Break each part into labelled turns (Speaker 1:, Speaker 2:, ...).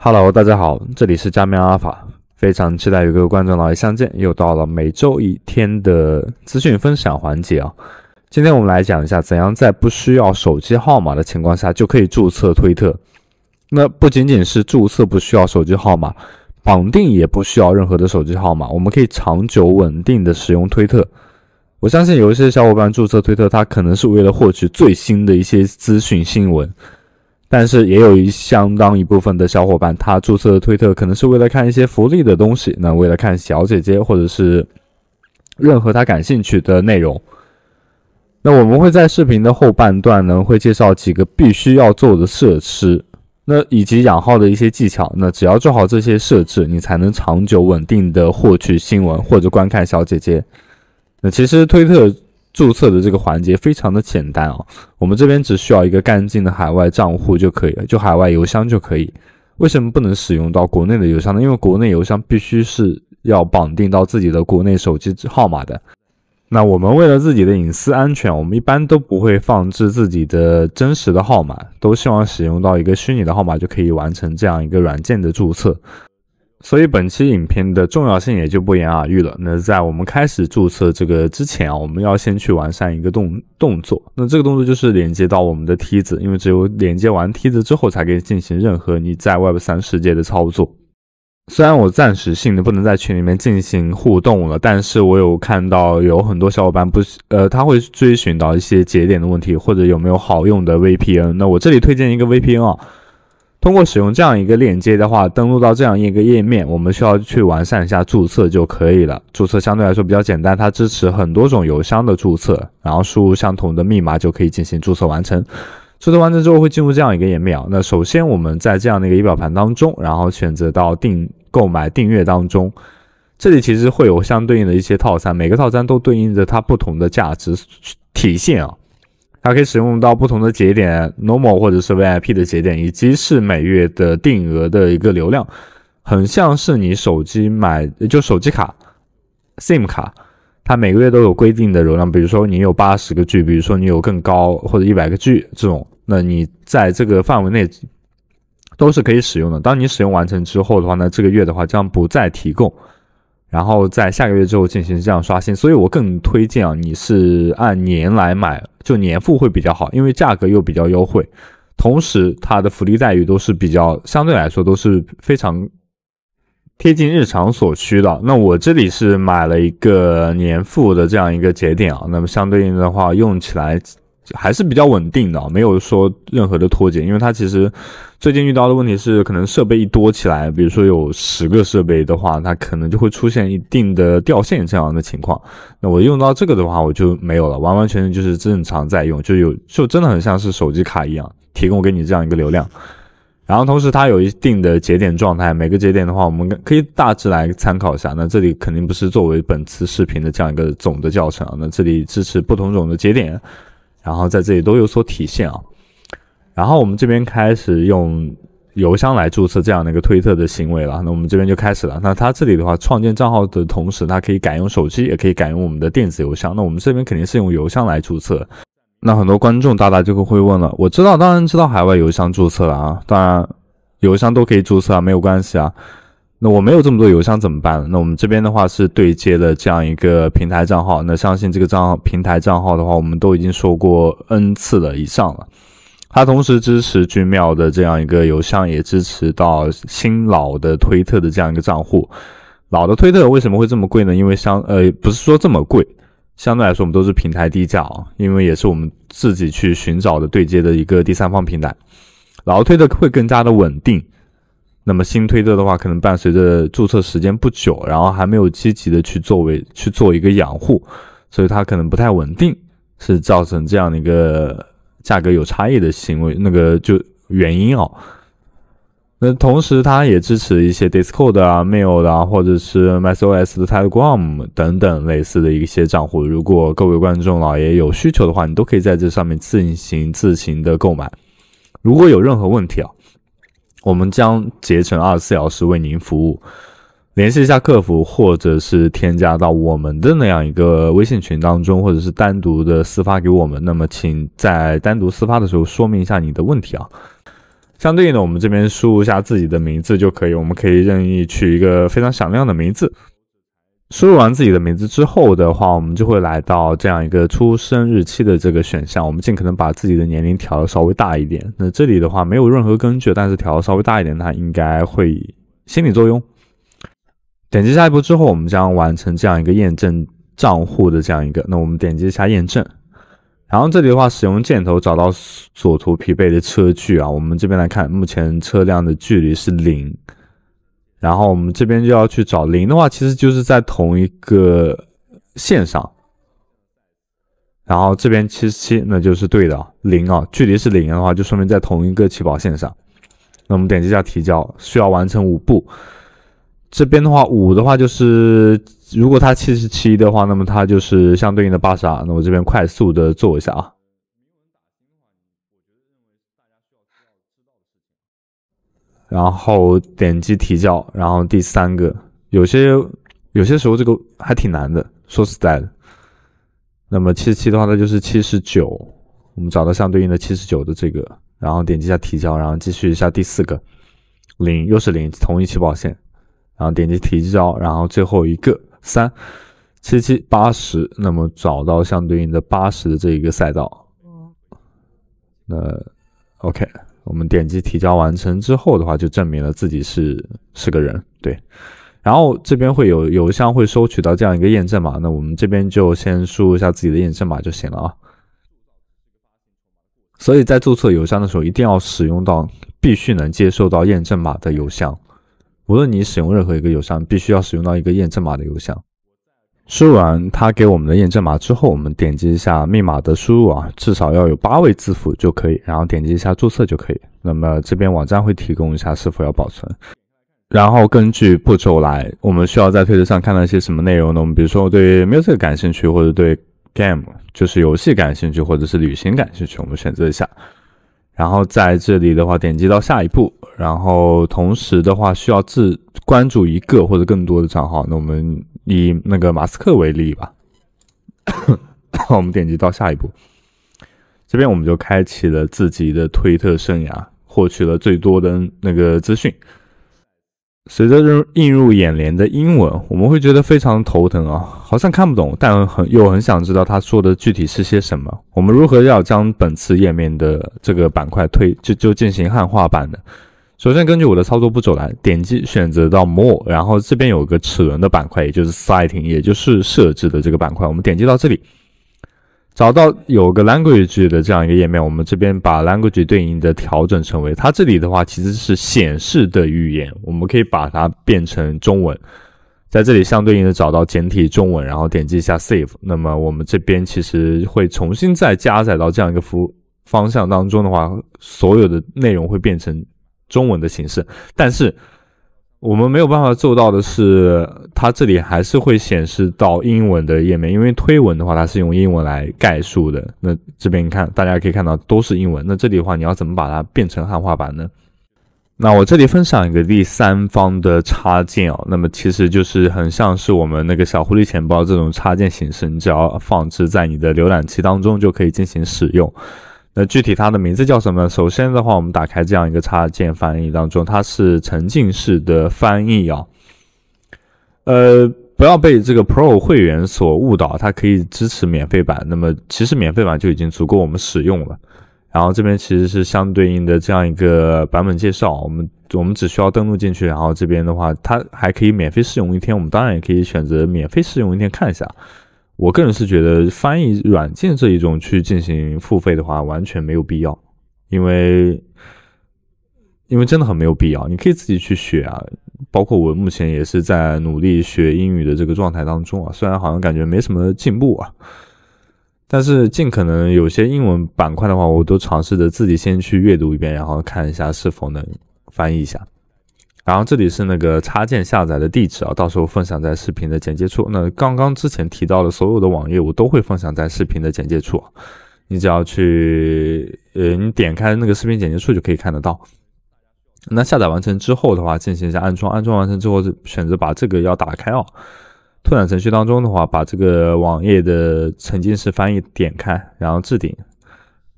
Speaker 1: Hello，大家好，这里是加冕阿尔法，非常期待与各位观众老爷相见。又到了每周一天的资讯分享环节啊！今天我们来讲一下，怎样在不需要手机号码的情况下就可以注册推特。那不仅仅是注册不需要手机号码，绑定也不需要任何的手机号码，我们可以长久稳定的使用推特。我相信有一些小伙伴注册推特，他可能是为了获取最新的一些资讯新闻。但是也有一相当一部分的小伙伴，他注册推特可能是为了看一些福利的东西，那为了看小姐姐或者是任何他感兴趣的内容。那我们会在视频的后半段呢，会介绍几个必须要做的设施，那以及养号的一些技巧。那只要做好这些设置，你才能长久稳定的获取新闻或者观看小姐姐。那其实推特。注册的这个环节非常的简单啊，我们这边只需要一个干净的海外账户就可以了，就海外邮箱就可以。为什么不能使用到国内的邮箱呢？因为国内邮箱必须是要绑定到自己的国内手机号码的。那我们为了自己的隐私安全，我们一般都不会放置自己的真实的号码，都希望使用到一个虚拟的号码就可以完成这样一个软件的注册。所以本期影片的重要性也就不言而喻了。那在我们开始注册这个之前啊，我们要先去完善一个动动作。那这个动作就是连接到我们的梯子，因为只有连接完梯子之后，才可以进行任何你在 Web 三世界的操作。虽然我暂时性的不能在群里面进行互动了，但是我有看到有很多小伙伴不呃，他会追寻到一些节点的问题，或者有没有好用的 VPN。那我这里推荐一个 VPN 啊。通过使用这样一个链接的话，登录到这样一个页面，我们需要去完善一下注册就可以了。注册相对来说比较简单，它支持很多种邮箱的注册，然后输入相同的密码就可以进行注册完成。注册完成之后会进入这样一个页面。啊。那首先我们在这样的一个仪表盘当中，然后选择到订购买订阅当中，这里其实会有相对应的一些套餐，每个套餐都对应着它不同的价值体现啊。它可以使用到不同的节点，normal 或者是 VIP 的节点，以及是每月的定额的一个流量，很像是你手机买就手机卡 SIM 卡，它每个月都有规定的流量，比如说你有八十个 G，比如说你有更高或者一百个 G 这种，那你在这个范围内都是可以使用的。当你使用完成之后的话呢，这个月的话将不再提供。然后在下个月之后进行这样刷新，所以我更推荐啊，你是按年来买，就年付会比较好，因为价格又比较优惠，同时它的福利待遇都是比较相对来说都是非常贴近日常所需的。那我这里是买了一个年付的这样一个节点啊，那么相对应的话用起来。还是比较稳定的，没有说任何的脱节，因为它其实最近遇到的问题是，可能设备一多起来，比如说有十个设备的话，它可能就会出现一定的掉线这样的情况。那我用到这个的话，我就没有了，完完全全就是正常在用，就有就真的很像是手机卡一样，提供给你这样一个流量。然后同时它有一定的节点状态，每个节点的话，我们可以大致来参考一下。那这里肯定不是作为本次视频的这样一个总的教程，那这里支持不同种的节点。然后在这里都有所体现啊，然后我们这边开始用邮箱来注册这样的一个推特的行为了，那我们这边就开始了。那他这里的话，创建账号的同时，他可以改用手机，也可以改用我们的电子邮箱。那我们这边肯定是用邮箱来注册。那很多观众大大就会问了，我知道，当然知道海外邮箱注册了啊，当然邮箱都可以注册啊，没有关系啊。那我没有这么多邮箱怎么办那我们这边的话是对接了这样一个平台账号，那相信这个账号平台账号的话，我们都已经说过 N 次了以上了。它同时支持君庙的这样一个邮箱，也支持到新老的推特的这样一个账户。老的推特为什么会这么贵呢？因为相呃不是说这么贵，相对来说我们都是平台低价啊，因为也是我们自己去寻找的对接的一个第三方平台。老推特会更加的稳定。那么新推特的话，可能伴随着注册时间不久，然后还没有积极的去作为去做一个养护，所以它可能不太稳定，是造成这样的一个价格有差异的行为。那个就原因哦。那同时它也支持一些 Discord 啊、Mail 的，或者是 macOS 的 Telegram 等等类似的一些账户。如果各位观众老爷有需求的话，你都可以在这上面自行自行的购买。如果有任何问题啊。我们将竭诚二十四小时为您服务，联系一下客服，或者是添加到我们的那样一个微信群当中，或者是单独的私发给我们。那么，请在单独私发的时候说明一下你的问题啊。相对应的，我们这边输入一下自己的名字就可以，我们可以任意取一个非常响亮的名字。输入完自己的名字之后的话，我们就会来到这样一个出生日期的这个选项。我们尽可能把自己的年龄调稍微大一点。那这里的话没有任何根据，但是调稍微大一点，它应该会心理作用。点击下一步之后，我们将完成这样一个验证账户的这样一个。那我们点击一下验证，然后这里的话，使用箭头找到左图匹配的车距啊。我们这边来看，目前车辆的距离是零。然后我们这边就要去找零的话，其实就是在同一个线上。然后这边七十七，那就是对的，零啊，距离是零的话，就说明在同一个起跑线上。那我们点击一下提交，需要完成五步。这边的话，五的话就是，如果它七十七的话，那么它就是相对应的八二。那我这边快速的做一下啊。然后点击提交，然后第三个，有些有些时候这个还挺难的，说实在的。那么七十七的话，那就是七十九，我们找到相对应的七十九的这个，然后点击一下提交，然后继续一下第四个，零又是零，同一起跑线，然后点击提交，然后最后一个三七七八十，那么找到相对应的八十的这一个赛道，那 OK。我们点击提交完成之后的话，就证明了自己是是个人，对。然后这边会有邮箱会收取到这样一个验证码，那我们这边就先输入一下自己的验证码就行了啊。所以在注册邮箱的时候，一定要使用到必须能接受到验证码的邮箱。无论你使用任何一个邮箱，必须要使用到一个验证码的邮箱。输入完他给我们的验证码之后，我们点击一下密码的输入啊，至少要有八位字符就可以，然后点击一下注册就可以。那么这边网站会提供一下是否要保存，然后根据步骤来，我们需要在推特上看到一些什么内容呢？我们比如说对 music 感兴趣，或者对 game 就是游戏感兴趣，或者是旅行感兴趣，我们选择一下。然后在这里的话，点击到下一步，然后同时的话需要自关注一个或者更多的账号，那我们。以那个马斯克为例吧，我们点击到下一步，这边我们就开启了自己的推特生涯，获取了最多的那个资讯。随着映入眼帘的英文，我们会觉得非常头疼啊，好像看不懂，但很又很想知道他说的具体是些什么。我们如何要将本次页面的这个板块推就就进行汉化版呢？首先，根据我的操作步骤来点击选择到 More，然后这边有个齿轮的板块，也就是 Setting，也就是设置的这个板块。我们点击到这里，找到有个 Language 的这样一个页面，我们这边把 Language 对应的调整成为它这里的话，其实是显示的语言，我们可以把它变成中文。在这里相对应的找到简体中文，然后点击一下 Save。那么我们这边其实会重新再加载到这样一个服务方向当中的话，所有的内容会变成。中文的形式，但是我们没有办法做到的是，它这里还是会显示到英文的页面，因为推文的话它是用英文来概述的。那这边你看，大家可以看到都是英文。那这里的话，你要怎么把它变成汉化版呢？那我这里分享一个第三方的插件哦，那么其实就是很像是我们那个小狐狸钱包这种插件形式，你只要放置在你的浏览器当中就可以进行使用。那具体它的名字叫什么？首先的话，我们打开这样一个插件翻译当中，它是沉浸式的翻译啊。呃，不要被这个 Pro 会员所误导，它可以支持免费版。那么其实免费版就已经足够我们使用了。然后这边其实是相对应的这样一个版本介绍，我们我们只需要登录进去，然后这边的话，它还可以免费试用一天。我们当然也可以选择免费试用一天看一下。我个人是觉得翻译软件这一种去进行付费的话完全没有必要，因为因为真的很没有必要。你可以自己去学啊，包括我目前也是在努力学英语的这个状态当中啊，虽然好像感觉没什么进步啊，但是尽可能有些英文板块的话，我都尝试着自己先去阅读一遍，然后看一下是否能翻译一下。然后这里是那个插件下载的地址啊，到时候分享在视频的简介处。那刚刚之前提到的所有的网页我都会分享在视频的简介处，你只要去，呃，你点开那个视频简介处就可以看得到。那下载完成之后的话，进行一下安装，安装完成之后选择把这个要打开啊。拓展程序当中的话，把这个网页的沉浸式翻译点开，然后置顶。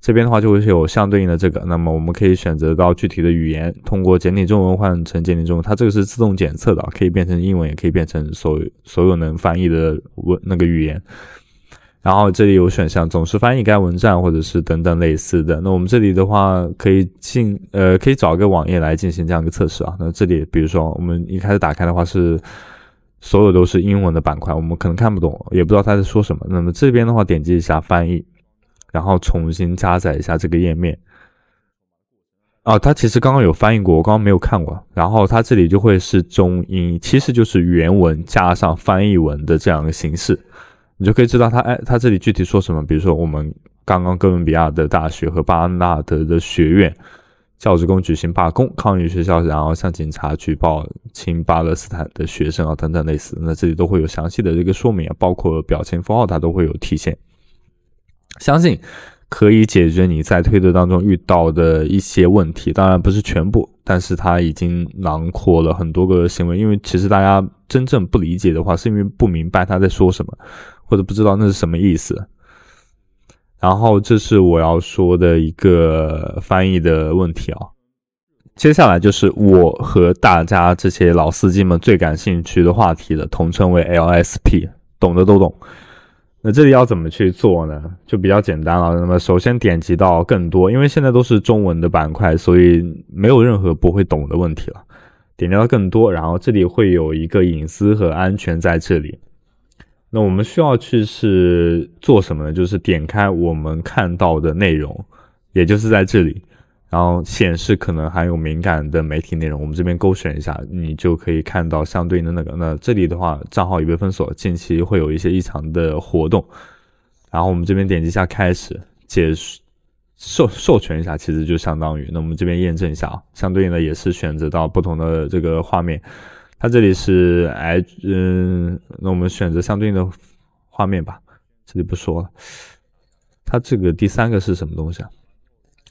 Speaker 1: 这边的话就会有相对应的这个，那么我们可以选择到具体的语言，通过简体中文换成简体中文，它这个是自动检测的，可以变成英文，也可以变成所所有能翻译的文那个语言。然后这里有选项，总是翻译该文站或者是等等类似的。那我们这里的话可以进呃可以找一个网页来进行这样一个测试啊。那这里比如说我们一开始打开的话是所有都是英文的板块，我们可能看不懂，也不知道他在说什么。那么这边的话点击一下翻译。然后重新加载一下这个页面啊，它其实刚刚有翻译过，我刚刚没有看过。然后它这里就会是中英，其实就是原文加上翻译文的这样一个形式，你就可以知道它哎，它这里具体说什么。比如说我们刚刚哥伦比亚的大学和巴纳德的学院教职工举行罢工抗议学校，然后向警察举报亲巴勒斯坦的学生啊等等类似，那这里都会有详细的这个说明啊，包括表情符号它都会有体现。相信可以解决你在推特当中遇到的一些问题，当然不是全部，但是它已经囊括了很多个行为。因为其实大家真正不理解的话，是因为不明白他在说什么，或者不知道那是什么意思。然后这是我要说的一个翻译的问题啊。接下来就是我和大家这些老司机们最感兴趣的话题了，统称为 LSP，懂的都懂。那这里要怎么去做呢？就比较简单了。那么首先点击到更多，因为现在都是中文的板块，所以没有任何不会懂的问题了。点击到更多，然后这里会有一个隐私和安全在这里。那我们需要去是做什么？呢？就是点开我们看到的内容，也就是在这里。然后显示可能含有敏感的媒体内容，我们这边勾选一下，你就可以看到相对应的那个。那这里的话，账号已被封锁，近期会有一些异常的活动。然后我们这边点击一下开始解授授权一下，其实就相当于那我们这边验证一下啊。相对应的也是选择到不同的这个画面，它这里是 I，嗯，那我们选择相对应的画面吧，这里不说了。它这个第三个是什么东西啊？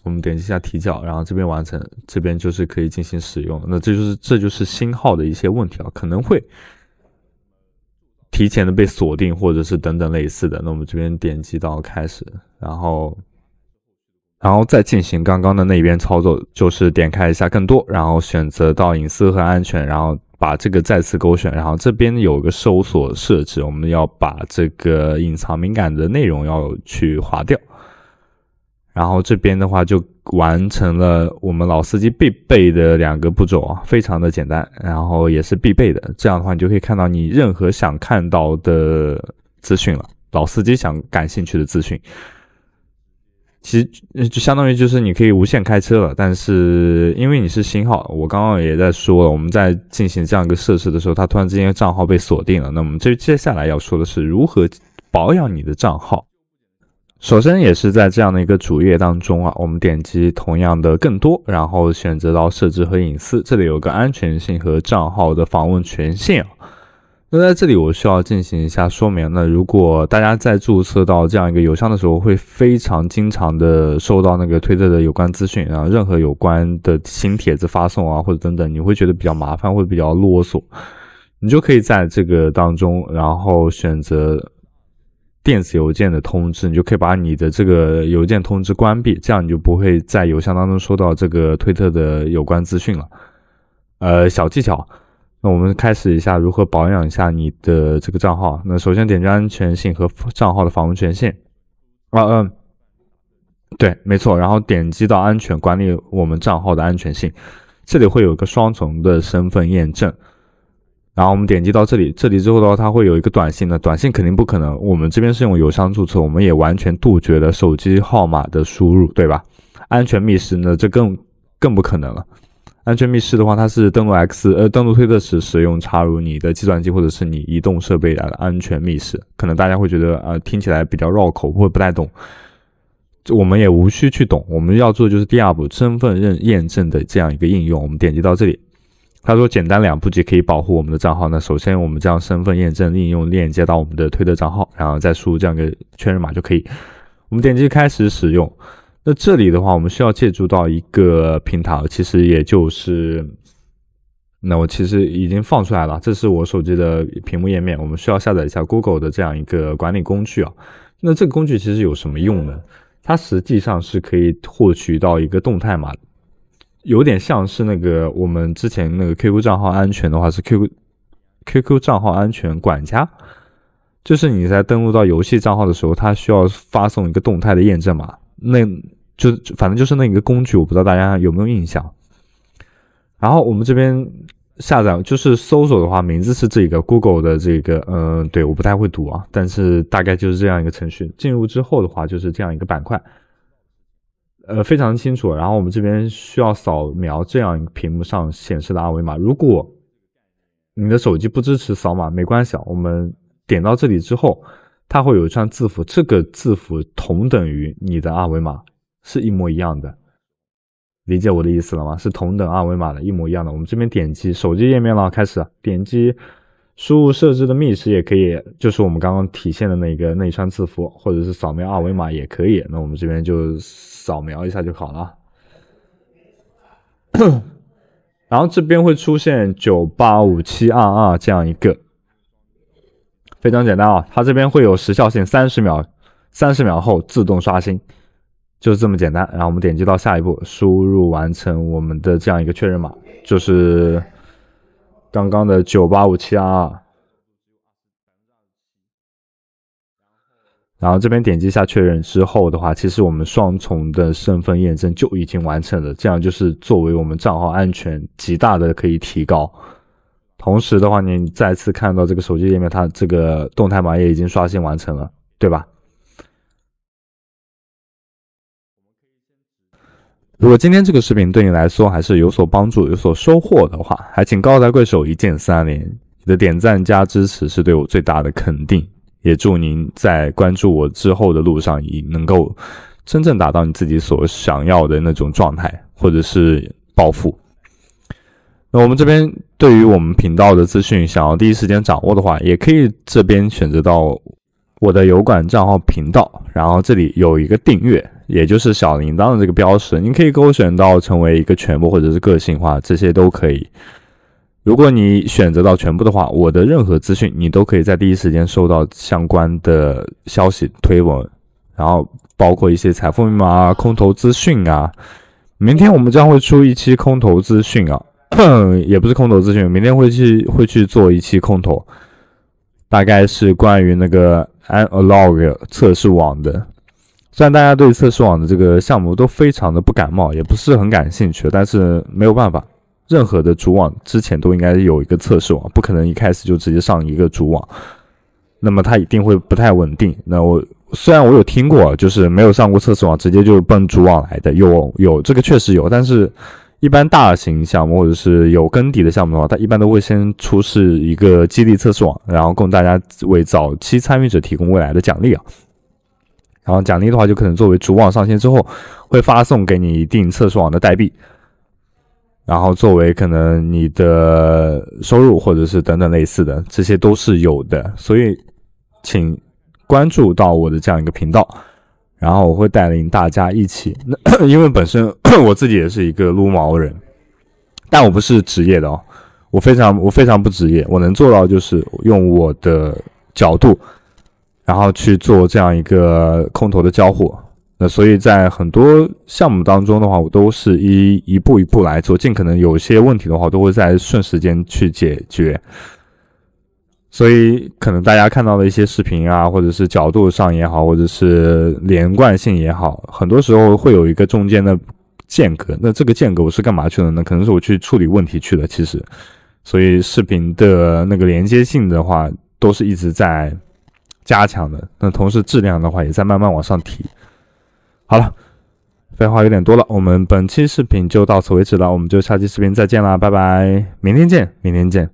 Speaker 1: 我们点击一下提交，然后这边完成，这边就是可以进行使用。那这就是这就是新号的一些问题啊，可能会提前的被锁定，或者是等等类似的。那我们这边点击到开始，然后，然后再进行刚刚的那边操作，就是点开一下更多，然后选择到隐私和安全，然后把这个再次勾选，然后这边有个搜索设置，我们要把这个隐藏敏感的内容要去划掉。然后这边的话就完成了我们老司机必备的两个步骤啊，非常的简单，然后也是必备的。这样的话，你就可以看到你任何想看到的资讯了，老司机想感兴趣的资讯。其实就相当于就是你可以无限开车了，但是因为你是新号，我刚刚也在说了，我们在进行这样一个设置的时候，它突然之间账号被锁定了。那么这接下来要说的是如何保养你的账号。首先也是在这样的一个主页当中啊，我们点击同样的更多，然后选择到设置和隐私，这里有个安全性和账号的访问权限啊。那在这里我需要进行一下说明，那如果大家在注册到这样一个邮箱的时候，会非常经常的收到那个推特的有关资讯啊，任何有关的新帖子发送啊，或者等等，你会觉得比较麻烦，会比较啰嗦，你就可以在这个当中，然后选择。电子邮件的通知，你就可以把你的这个邮件通知关闭，这样你就不会在邮箱当中收到这个推特的有关资讯了。呃，小技巧，那我们开始一下如何保养一下你的这个账号。那首先点击安全性和账号的访问权限。啊，嗯，对，没错。然后点击到安全管理我们账号的安全性，这里会有个双重的身份验证。然后我们点击到这里，这里之后的话，它会有一个短信的，短信肯定不可能。我们这边是用邮箱注册，我们也完全杜绝了手机号码的输入，对吧？安全密室呢，这更更不可能了。安全密室的话，它是登录 X 呃，登录推特时使用插入你的计算机或者是你移动设备的安全密室。可能大家会觉得呃，听起来比较绕口，会不太懂。我们也无需去懂，我们要做的就是第二步身份认验证的这样一个应用。我们点击到这里。他说：“简单两步即可以保护我们的账号。那首先，我们将身份验证应用链接到我们的推特账号，然后再输入这样一个确认码就可以。我们点击开始使用。那这里的话，我们需要借助到一个平台，其实也就是……那我其实已经放出来了，这是我手机的屏幕页面。我们需要下载一下 Google 的这样一个管理工具啊。那这个工具其实有什么用呢？它实际上是可以获取到一个动态码。”有点像是那个我们之前那个 QQ 账号安全的话是 QQ QQ 账号安全管家，就是你在登录到游戏账号的时候，它需要发送一个动态的验证码，那就反正就是那一个工具，我不知道大家有没有印象。然后我们这边下载就是搜索的话，名字是这个 Google 的这个，嗯，对，我不太会读啊，但是大概就是这样一个程序。进入之后的话，就是这样一个板块。呃，非常清楚。然后我们这边需要扫描这样屏幕上显示的二维码。如果你的手机不支持扫码，没关系，我们点到这里之后，它会有一串字符，这个字符同等于你的二维码，是一模一样的。理解我的意思了吗？是同等二维码的一模一样的。我们这边点击手机页面了，开始点击。输入设置的密匙也可以，就是我们刚刚体现的那个内穿字符，或者是扫描二维码也可以。那我们这边就扫描一下就好了。然后这边会出现九八五七二二这样一个，非常简单啊。它这边会有时效性，三十秒，三十秒后自动刷新，就是这么简单。然后我们点击到下一步，输入完成我们的这样一个确认码，就是。刚刚的九八五七二二，然后这边点击一下确认之后的话，其实我们双重的身份验证就已经完成了，这样就是作为我们账号安全极大的可以提高。同时的话，你再次看到这个手机页面，它这个动态码也已经刷新完成了，对吧？如果今天这个视频对你来说还是有所帮助、有所收获的话，还请高抬贵手，一键三连。你的点赞加支持是对我最大的肯定。也祝您在关注我之后的路上，也能够真正达到你自己所想要的那种状态，或者是暴富。那我们这边对于我们频道的资讯，想要第一时间掌握的话，也可以这边选择到。我的油管账号频道，然后这里有一个订阅，也就是小铃铛的这个标识，你可以勾选到成为一个全部或者是个性化，这些都可以。如果你选择到全部的话，我的任何资讯你都可以在第一时间收到相关的消息推文，然后包括一些财富密码、空头资讯啊。明天我们将会出一期空头资讯啊，也不是空头资讯，明天会去会去做一期空头。大概是关于那个 analog 测试网的，虽然大家对测试网的这个项目都非常的不感冒，也不是很感兴趣，但是没有办法，任何的主网之前都应该有一个测试网，不可能一开始就直接上一个主网，那么它一定会不太稳定。那我虽然我有听过，就是没有上过测试网，直接就奔主网来的，有有这个确实有，但是。一般大型项目或者是有根底的项目的话，它一般都会先出示一个激励测试网，然后供大家为早期参与者提供未来的奖励啊。然后奖励的话，就可能作为主网上线之后会发送给你一定测试网的代币，然后作为可能你的收入或者是等等类似的，这些都是有的。所以，请关注到我的这样一个频道。然后我会带领大家一起，那 因为本身 我自己也是一个撸毛人，但我不是职业的哦，我非常我非常不职业，我能做到就是用我的角度，然后去做这样一个空头的交互。那所以在很多项目当中的话，我都是一一步一步来做，尽可能有些问题的话，都会在瞬时间去解决。所以可能大家看到的一些视频啊，或者是角度上也好，或者是连贯性也好，很多时候会有一个中间的间隔。那这个间隔我是干嘛去的呢？可能是我去处理问题去的。其实，所以视频的那个连接性的话，都是一直在加强的。那同时质量的话，也在慢慢往上提。好了，废话有点多了，我们本期视频就到此为止了，我们就下期视频再见啦，拜拜，明天见，明天见。